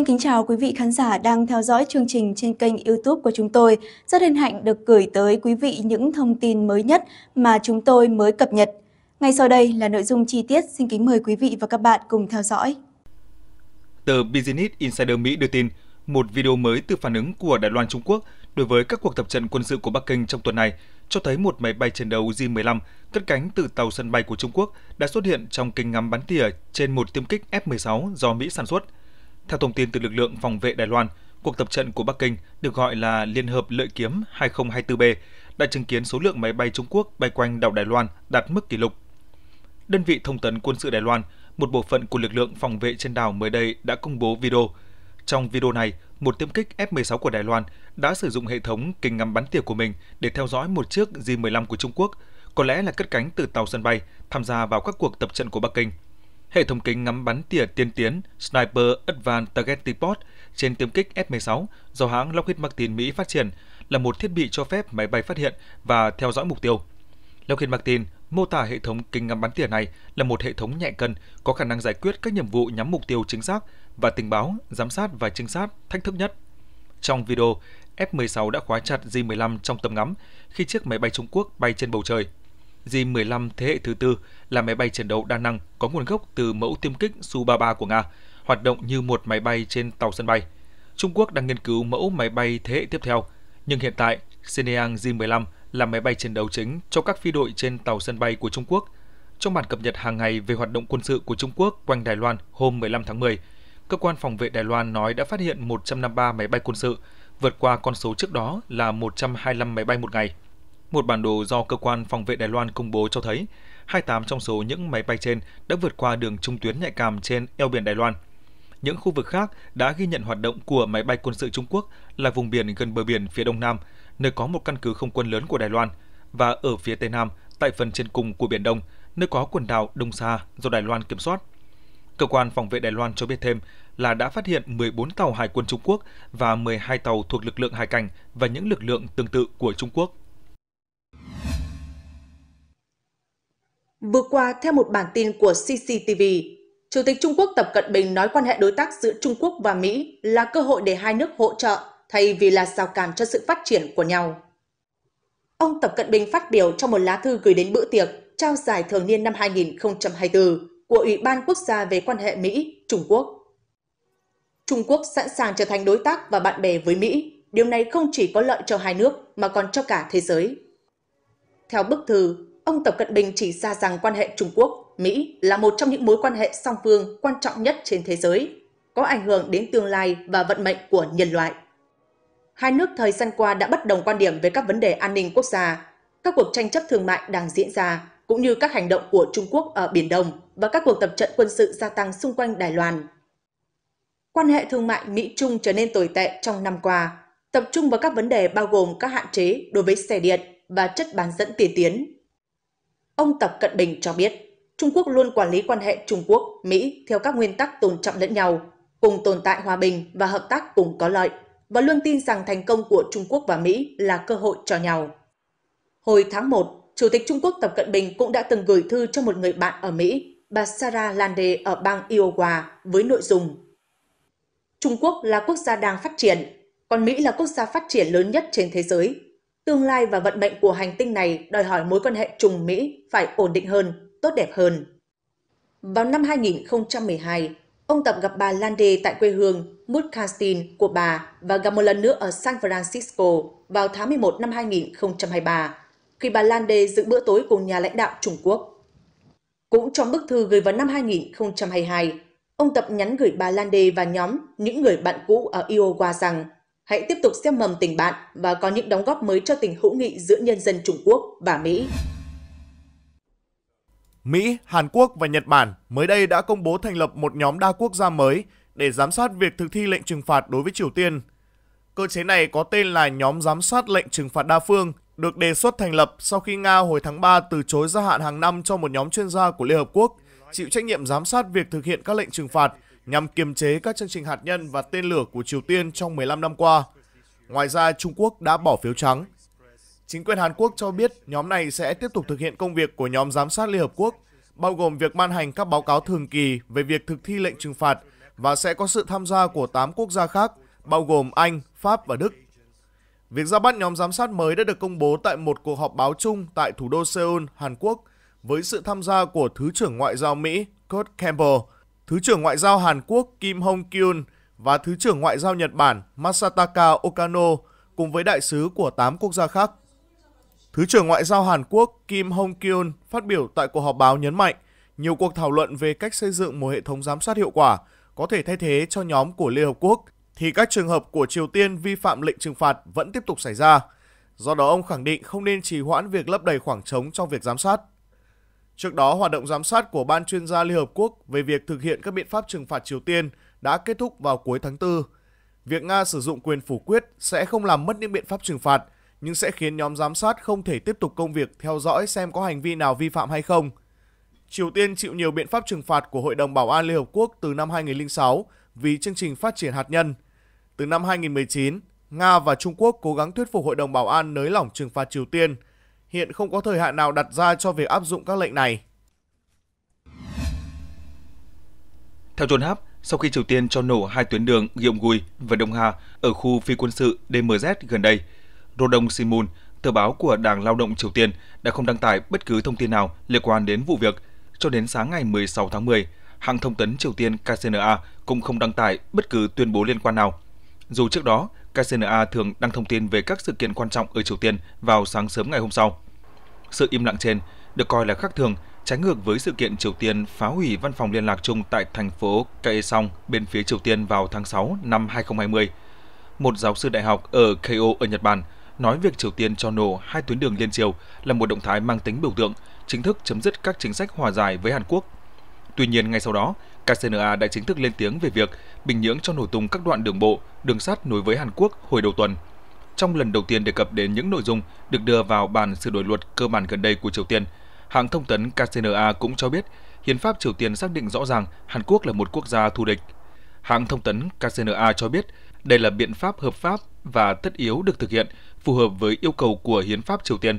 Xin kính chào quý vị khán giả đang theo dõi chương trình trên kênh YouTube của chúng tôi. Rất hân hạnh được gửi tới quý vị những thông tin mới nhất mà chúng tôi mới cập nhật. Ngay sau đây là nội dung chi tiết, xin kính mời quý vị và các bạn cùng theo dõi. Tờ Business Insider Mỹ đưa tin, một video mới từ phản ứng của Đài Loan Trung Quốc đối với các cuộc tập trận quân sự của Bắc Kinh trong tuần này cho thấy một máy bay chiến đấu J-15 cất cánh từ tàu sân bay của Trung Quốc đã xuất hiện trong kinh ngắm bắn tỉa trên một tiêm kích F-16 do Mỹ sản xuất – theo thông tin từ lực lượng phòng vệ Đài Loan, cuộc tập trận của Bắc Kinh được gọi là Liên hợp Lợi kiếm 2024B đã chứng kiến số lượng máy bay Trung Quốc bay quanh đảo Đài Loan đạt mức kỷ lục. Đơn vị thông tấn quân sự Đài Loan, một bộ phận của lực lượng phòng vệ trên đảo mới đây đã công bố video. Trong video này, một tiêm kích F-16 của Đài Loan đã sử dụng hệ thống kính ngắm bắn tỉa của mình để theo dõi một chiếc J-15 của Trung Quốc, có lẽ là cất cánh từ tàu sân bay, tham gia vào các cuộc tập trận của Bắc Kinh – hệ thống kính ngắm bắn tỉa tiên tiến Sniper Advanced Targeting Pod trên tiêm kích F-16 do hãng Lockheed Martin Mỹ phát triển là một thiết bị cho phép máy bay phát hiện và theo dõi mục tiêu. Lockheed Martin mô tả hệ thống kính ngắm bắn tỉa này là một hệ thống nhẹ cân có khả năng giải quyết các nhiệm vụ nhắm mục tiêu chính xác và tình báo, giám sát và trinh sát thách thức nhất. Trong video, F-16 đã khóa chặt J-15 trong tầm ngắm khi chiếc máy bay Trung Quốc bay trên bầu trời – J-15 thế hệ thứ tư là máy bay chiến đấu đa năng có nguồn gốc từ mẫu tiêm kích Su-33 của Nga, hoạt động như một máy bay trên tàu sân bay. Trung Quốc đang nghiên cứu mẫu máy bay thế hệ tiếp theo, nhưng hiện tại, Xinjiang J-15 là máy bay chiến đấu chính cho các phi đội trên tàu sân bay của Trung Quốc. Trong bản cập nhật hàng ngày về hoạt động quân sự của Trung Quốc quanh Đài Loan hôm 15 tháng 10, cơ quan phòng vệ Đài Loan nói đã phát hiện 153 máy bay quân sự, vượt qua con số trước đó là 125 máy bay một ngày. Một bản đồ do cơ quan phòng vệ Đài Loan công bố cho thấy 28 trong số những máy bay trên đã vượt qua đường trung tuyến nhạy cảm trên eo biển Đài Loan. Những khu vực khác đã ghi nhận hoạt động của máy bay quân sự Trung Quốc là vùng biển gần bờ biển phía đông nam, nơi có một căn cứ không quân lớn của Đài Loan, và ở phía tây nam, tại phần trên cùng của Biển Đông, nơi có quần đảo Đông Sa do Đài Loan kiểm soát. Cơ quan phòng vệ Đài Loan cho biết thêm là đã phát hiện 14 tàu hải quân Trung Quốc và 12 tàu thuộc lực lượng hải cảnh và những lực lượng tương tự của Trung Quốc. Vừa qua, theo một bản tin của CCTV, Chủ tịch Trung Quốc Tập Cận Bình nói quan hệ đối tác giữa Trung Quốc và Mỹ là cơ hội để hai nước hỗ trợ thay vì là rào cản cho sự phát triển của nhau. Ông Tập Cận Bình phát biểu trong một lá thư gửi đến bữa tiệc trao giải thường niên năm 2024 của Ủy ban Quốc gia về quan hệ Mỹ-Trung Quốc. Trung Quốc sẵn sàng trở thành đối tác và bạn bè với Mỹ. Điều này không chỉ có lợi cho hai nước mà còn cho cả thế giới. Theo bức thư, ông Tập Cận Bình chỉ ra rằng quan hệ Trung Quốc, Mỹ là một trong những mối quan hệ song phương quan trọng nhất trên thế giới, có ảnh hưởng đến tương lai và vận mệnh của nhân loại. Hai nước thời gian qua đã bất đồng quan điểm về các vấn đề an ninh quốc gia, các cuộc tranh chấp thương mại đang diễn ra, cũng như các hành động của Trung Quốc ở Biển Đông và các cuộc tập trận quân sự gia tăng xung quanh Đài Loan. Quan hệ thương mại Mỹ-Trung trở nên tồi tệ trong năm qua, tập trung vào các vấn đề bao gồm các hạn chế đối với xe điện và chất bán dẫn tiên tiến Ông Tập Cận Bình cho biết, Trung Quốc luôn quản lý quan hệ Trung Quốc, Mỹ theo các nguyên tắc tôn trọng lẫn nhau, cùng tồn tại hòa bình và hợp tác cùng có lợi và luôn tin rằng thành công của Trung Quốc và Mỹ là cơ hội cho nhau. Hồi tháng 1, Chủ tịch Trung Quốc Tập Cận Bình cũng đã từng gửi thư cho một người bạn ở Mỹ, bà Sarah Lande ở bang Iowa với nội dung Trung Quốc là quốc gia đang phát triển, còn Mỹ là quốc gia phát triển lớn nhất trên thế giới Tương lai và vận mệnh của hành tinh này đòi hỏi mối quan hệ trùng Mỹ phải ổn định hơn, tốt đẹp hơn. Vào năm 2012, ông Tập gặp bà Lande tại quê hương Mutcastin của bà và gặp một lần nữa ở San Francisco vào tháng 11 năm 2023, khi bà Lande dự bữa tối cùng nhà lãnh đạo Trung Quốc. Cũng trong bức thư gửi vào năm 2022, ông Tập nhắn gửi bà Lande và nhóm những người bạn cũ ở Iowa rằng Hãy tiếp tục xem mầm tình bạn và có những đóng góp mới cho tình hữu nghị giữa nhân dân Trung Quốc và Mỹ. Mỹ, Hàn Quốc và Nhật Bản mới đây đã công bố thành lập một nhóm đa quốc gia mới để giám sát việc thực thi lệnh trừng phạt đối với Triều Tiên. Cơ chế này có tên là nhóm giám sát lệnh trừng phạt đa phương, được đề xuất thành lập sau khi Nga hồi tháng 3 từ chối gia hạn hàng năm cho một nhóm chuyên gia của Liên Hợp Quốc chịu trách nhiệm giám sát việc thực hiện các lệnh trừng phạt nhằm kiềm chế các chương trình hạt nhân và tên lửa của Triều Tiên trong 15 năm qua. Ngoài ra, Trung Quốc đã bỏ phiếu trắng. Chính quyền Hàn Quốc cho biết nhóm này sẽ tiếp tục thực hiện công việc của nhóm giám sát Liên Hợp Quốc, bao gồm việc ban hành các báo cáo thường kỳ về việc thực thi lệnh trừng phạt và sẽ có sự tham gia của 8 quốc gia khác, bao gồm Anh, Pháp và Đức. Việc ra mắt nhóm giám sát mới đã được công bố tại một cuộc họp báo chung tại thủ đô Seoul, Hàn Quốc, với sự tham gia của Thứ trưởng Ngoại giao Mỹ Kurt Campbell, Thứ trưởng Ngoại giao Hàn Quốc Kim Hong Kyun và Thứ trưởng Ngoại giao Nhật Bản Masataka Okano cùng với đại sứ của 8 quốc gia khác. Thứ trưởng Ngoại giao Hàn Quốc Kim Hong Kyun phát biểu tại cuộc họp báo nhấn mạnh nhiều cuộc thảo luận về cách xây dựng một hệ thống giám sát hiệu quả có thể thay thế cho nhóm của Liên Hợp Quốc thì các trường hợp của Triều Tiên vi phạm lệnh trừng phạt vẫn tiếp tục xảy ra. Do đó ông khẳng định không nên trì hoãn việc lấp đầy khoảng trống trong việc giám sát. Trước đó, hoạt động giám sát của Ban chuyên gia Liên Hợp Quốc về việc thực hiện các biện pháp trừng phạt Triều Tiên đã kết thúc vào cuối tháng 4. Việc Nga sử dụng quyền phủ quyết sẽ không làm mất những biện pháp trừng phạt, nhưng sẽ khiến nhóm giám sát không thể tiếp tục công việc theo dõi xem có hành vi nào vi phạm hay không. Triều Tiên chịu nhiều biện pháp trừng phạt của Hội đồng Bảo an Liên Hợp Quốc từ năm 2006 vì chương trình phát triển hạt nhân. Từ năm 2019, Nga và Trung Quốc cố gắng thuyết phục Hội đồng Bảo an nới lỏng trừng phạt Triều Tiên – hiện không có thời hạn nào đặt ra cho việc áp dụng các lệnh này. Theo John Hap, sau khi Triều Tiên cho nổ hai tuyến đường Gyeongui và Đông Hà ở khu phi quân sự DMZ gần đây, Rodong Simun, tờ báo của Đảng Lao động Triều Tiên đã không đăng tải bất cứ thông tin nào liên quan đến vụ việc. Cho đến sáng ngày 16 tháng 10, hãng thông tấn Triều Tiên KCNA cũng không đăng tải bất cứ tuyên bố liên quan nào. Dù trước đó, KCNA thường đăng thông tin về các sự kiện quan trọng ở Triều Tiên vào sáng sớm ngày hôm sau. Sự im lặng trên được coi là khác thường, trái ngược với sự kiện Triều Tiên phá hủy văn phòng liên lạc chung tại thành phố Kaesong bên phía Triều Tiên vào tháng 6 năm 2020. Một giáo sư đại học ở Keio ở Nhật Bản nói việc Triều Tiên cho nổ hai tuyến đường liên triều là một động thái mang tính biểu tượng, chính thức chấm dứt các chính sách hòa giải với Hàn Quốc Tuy nhiên, ngay sau đó, KCNA đã chính thức lên tiếng về việc Bình Nhưỡng cho nổ tung các đoạn đường bộ, đường sắt nối với Hàn Quốc hồi đầu tuần. Trong lần đầu tiên đề cập đến những nội dung được đưa vào bàn sửa đổi luật cơ bản gần đây của Triều Tiên, hãng thông tấn KCNA cũng cho biết hiến pháp Triều Tiên xác định rõ ràng Hàn Quốc là một quốc gia thù địch. Hãng thông tấn KCNA cho biết đây là biện pháp hợp pháp và tất yếu được thực hiện phù hợp với yêu cầu của hiến pháp Triều Tiên.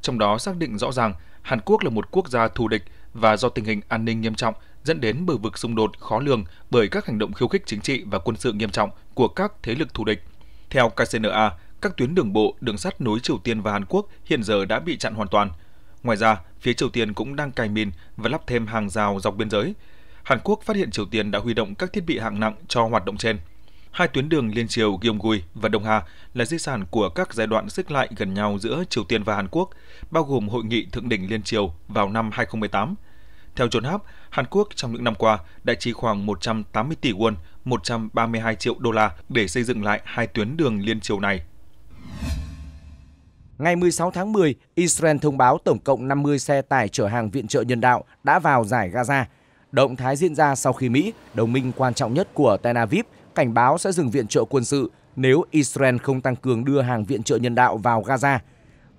Trong đó xác định rõ ràng Hàn Quốc là một quốc gia thù địch – và do tình hình an ninh nghiêm trọng dẫn đến bờ vực xung đột khó lường bởi các hành động khiêu khích chính trị và quân sự nghiêm trọng của các thế lực thù địch. Theo KCNA, các tuyến đường bộ, đường sắt nối Triều Tiên và Hàn Quốc hiện giờ đã bị chặn hoàn toàn. Ngoài ra, phía Triều Tiên cũng đang cài mìn và lắp thêm hàng rào dọc biên giới. Hàn Quốc phát hiện Triều Tiên đã huy động các thiết bị hạng nặng cho hoạt động trên – Hai tuyến đường liên triều Gyeonggi và Đông Hà là di sản của các giai đoạn xích lại gần nhau giữa Triều Tiên và Hàn Quốc, bao gồm hội nghị thượng đỉnh liên triều vào năm 2018. Theo John Hap, Hàn Quốc trong những năm qua đã chi khoảng 180 tỷ won, 132 triệu đô la để xây dựng lại hai tuyến đường liên triều này. Ngày 16 tháng 10, Israel thông báo tổng cộng 50 xe tải chở hàng viện trợ nhân đạo đã vào giải Gaza. Động thái diễn ra sau khi Mỹ, đồng minh quan trọng nhất của Tel Aviv, cảnh báo sẽ dừng viện trợ quân sự nếu Israel không tăng cường đưa hàng viện trợ nhân đạo vào Gaza.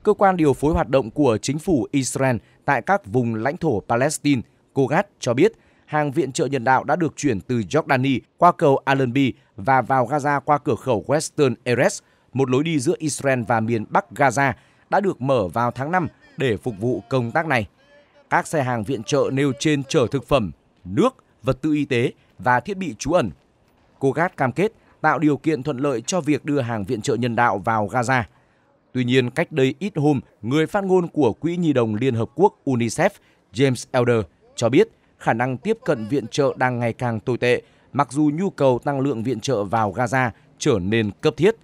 Cơ quan điều phối hoạt động của chính phủ Israel tại các vùng lãnh thổ Palestine, Kogat cho biết hàng viện trợ nhân đạo đã được chuyển từ Jordani qua cầu Allenby và vào Gaza qua cửa khẩu Western Erez, một lối đi giữa Israel và miền Bắc Gaza đã được mở vào tháng 5 để phục vụ công tác này. Các xe hàng viện trợ nêu trên chở thực phẩm, nước, vật tư y tế và thiết bị trú ẩn Cogat cam kết tạo điều kiện thuận lợi cho việc đưa hàng viện trợ nhân đạo vào Gaza. Tuy nhiên, cách đây ít hôm, người phát ngôn của Quỹ Nhi đồng Liên Hợp Quốc UNICEF James Elder cho biết khả năng tiếp cận viện trợ đang ngày càng tồi tệ, mặc dù nhu cầu tăng lượng viện trợ vào Gaza trở nên cấp thiết.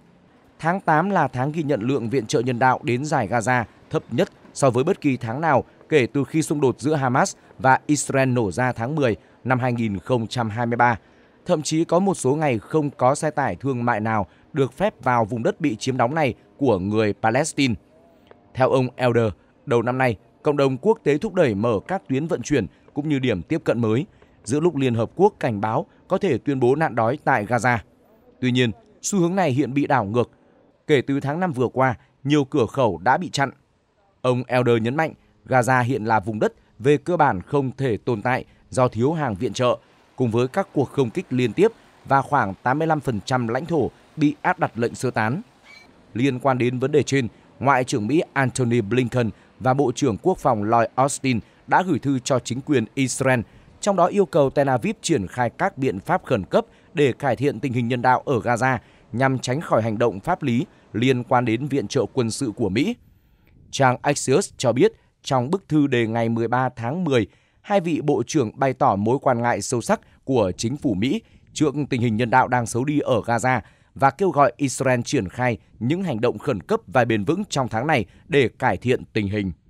Tháng 8 là tháng ghi nhận lượng viện trợ nhân đạo đến giải Gaza thấp nhất so với bất kỳ tháng nào kể từ khi xung đột giữa Hamas và Israel nổ ra tháng 10 năm 2023 Thậm chí có một số ngày không có xe tải thương mại nào được phép vào vùng đất bị chiếm đóng này của người Palestine. Theo ông Elder, đầu năm nay, cộng đồng quốc tế thúc đẩy mở các tuyến vận chuyển cũng như điểm tiếp cận mới, giữa lúc Liên Hợp Quốc cảnh báo có thể tuyên bố nạn đói tại Gaza. Tuy nhiên, xu hướng này hiện bị đảo ngược. Kể từ tháng 5 vừa qua, nhiều cửa khẩu đã bị chặn. Ông Elder nhấn mạnh, Gaza hiện là vùng đất về cơ bản không thể tồn tại do thiếu hàng viện trợ cùng với các cuộc không kích liên tiếp và khoảng 85% lãnh thổ bị áp đặt lệnh sơ tán. Liên quan đến vấn đề trên, Ngoại trưởng Mỹ Antony Blinken và Bộ trưởng Quốc phòng Lloyd Austin đã gửi thư cho chính quyền Israel, trong đó yêu cầu Tel Aviv triển khai các biện pháp khẩn cấp để cải thiện tình hình nhân đạo ở Gaza nhằm tránh khỏi hành động pháp lý liên quan đến viện trợ quân sự của Mỹ. Trang Axios cho biết trong bức thư đề ngày 13 tháng 10, hai vị bộ trưởng bày tỏ mối quan ngại sâu sắc của chính phủ Mỹ trước tình hình nhân đạo đang xấu đi ở Gaza và kêu gọi Israel triển khai những hành động khẩn cấp và bền vững trong tháng này để cải thiện tình hình.